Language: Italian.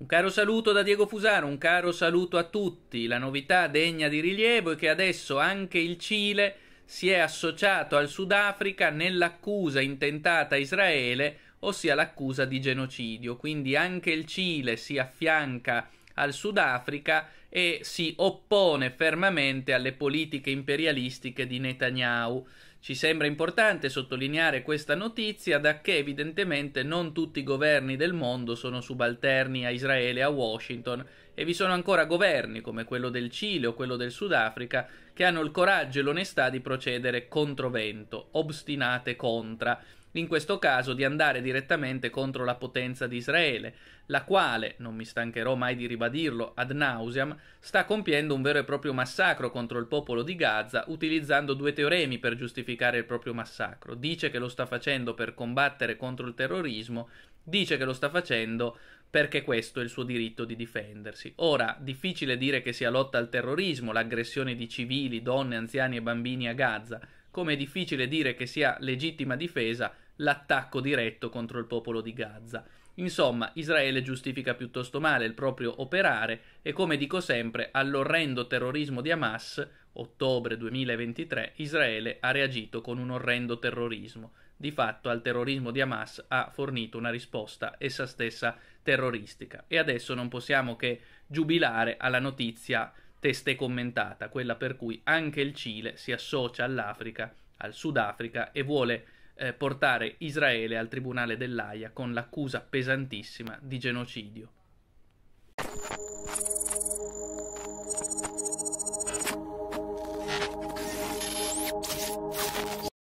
Un caro saluto da Diego Fusaro, un caro saluto a tutti. La novità degna di rilievo è che adesso anche il Cile si è associato al Sudafrica nell'accusa intentata a Israele, ossia l'accusa di genocidio. Quindi anche il Cile si affianca a al Sudafrica e si oppone fermamente alle politiche imperialistiche di Netanyahu. Ci sembra importante sottolineare questa notizia da che evidentemente non tutti i governi del mondo sono subalterni a Israele e a Washington e vi sono ancora governi come quello del Cile o quello del Sudafrica che hanno il coraggio e l'onestà di procedere contro vento, ostinate contra in questo caso di andare direttamente contro la potenza di Israele, la quale, non mi stancherò mai di ribadirlo ad nauseam, sta compiendo un vero e proprio massacro contro il popolo di Gaza utilizzando due teoremi per giustificare il proprio massacro. Dice che lo sta facendo per combattere contro il terrorismo, dice che lo sta facendo perché questo è il suo diritto di difendersi. Ora, difficile dire che sia lotta al terrorismo l'aggressione di civili, donne, anziani e bambini a Gaza, come è difficile dire che sia legittima difesa l'attacco diretto contro il popolo di Gaza. Insomma, Israele giustifica piuttosto male il proprio operare e, come dico sempre, all'orrendo terrorismo di Hamas, ottobre 2023, Israele ha reagito con un orrendo terrorismo. Di fatto al terrorismo di Hamas ha fornito una risposta essa stessa terroristica. E adesso non possiamo che giubilare alla notizia testa è commentata, quella per cui anche il Cile si associa all'Africa, al Sudafrica e vuole eh, portare Israele al tribunale dell'AIA con l'accusa pesantissima di genocidio.